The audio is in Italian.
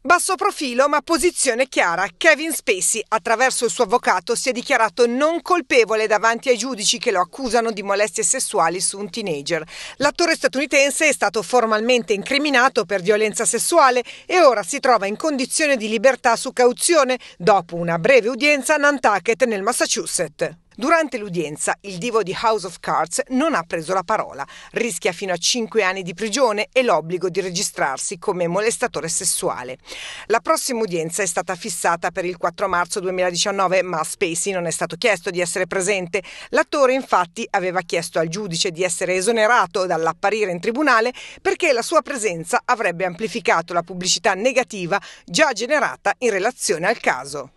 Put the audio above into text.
Basso profilo ma posizione chiara. Kevin Spacey, attraverso il suo avvocato, si è dichiarato non colpevole davanti ai giudici che lo accusano di molestie sessuali su un teenager. L'attore statunitense è stato formalmente incriminato per violenza sessuale e ora si trova in condizione di libertà su cauzione dopo una breve udienza a Nantucket nel Massachusetts. Durante l'udienza, il divo di House of Cards non ha preso la parola, rischia fino a 5 anni di prigione e l'obbligo di registrarsi come molestatore sessuale. La prossima udienza è stata fissata per il 4 marzo 2019, ma Spacey non è stato chiesto di essere presente. L'attore infatti aveva chiesto al giudice di essere esonerato dall'apparire in tribunale perché la sua presenza avrebbe amplificato la pubblicità negativa già generata in relazione al caso.